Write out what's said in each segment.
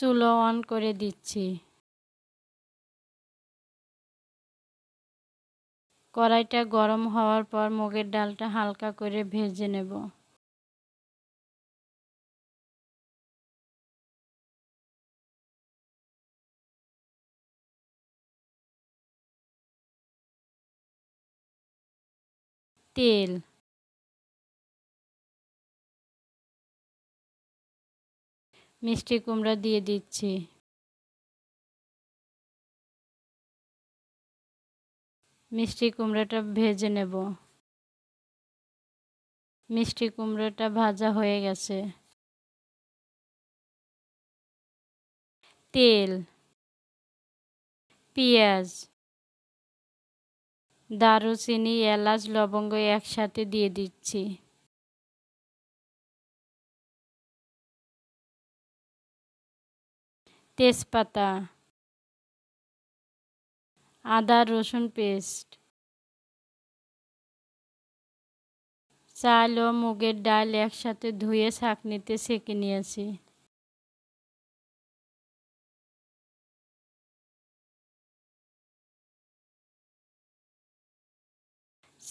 চুলো অন করে দিচ্ছি কড়াইটা গরম হওয়ার পর মুগের ডালটা হালকা করে ভেজে নেব তেল মিষ্টি কুমড়া দিয়ে দিচ্ছি মিষ্টি কুমড়াটা ভেজে নেব মিষ্টি কুমড়াটা ভাজা হয়ে গেছে তেল পেঁয়াজ দারুচিনি এলাচ লবঙ্গ একসাথে দিয়ে দিচ্ছি তেজপাতা আদা রসুন পেস্ট চাল ও মুগের ডাল একসাথে ধুয়ে ছাঁকনিতে সেঁকে নিয়েছি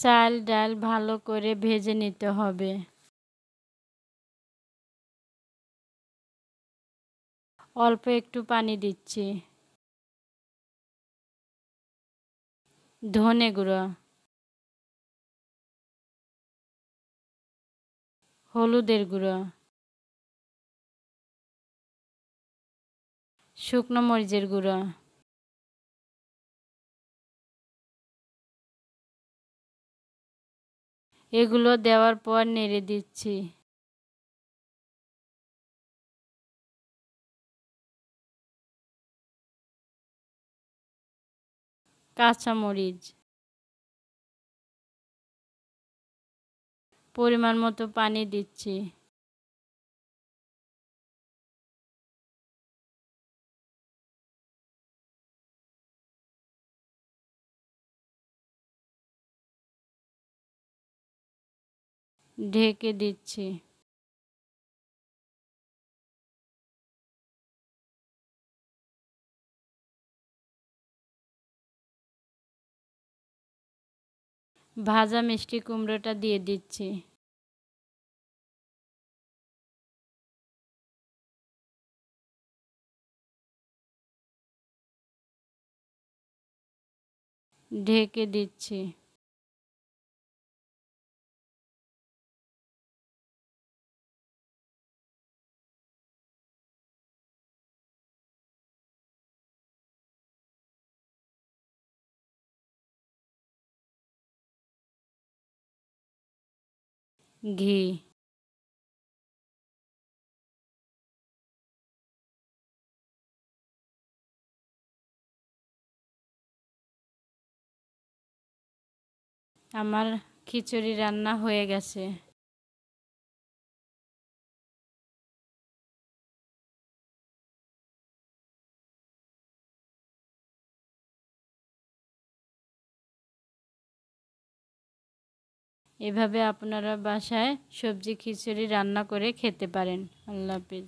চাল ডাল ভালো করে ভেজে নিতে হবে অল্প একটু পানি দিচ্ছি ধনে গুঁড়ো হলুদের গুঁড়ো শুকনো মরিচের গুঁড়ো এগুলো দেওয়ার পর নেড়ে দিচ্ছি কাঁচামরিচ পরিমাণ মতো পানি দিচ্ছি ঢেকে দিচ্ছি ভাজা মিষ্টি কুমড়োটা দিয়ে দিচ্ছি ঢেকে দিচ্ছি ঘি আমার খিচুড়ি রান্না হয়ে গেছে এভাবে আপনারা বাসায় সবজি খিচুড়ি রান্না করে খেতে পারেন আল্লাহ হাফিজ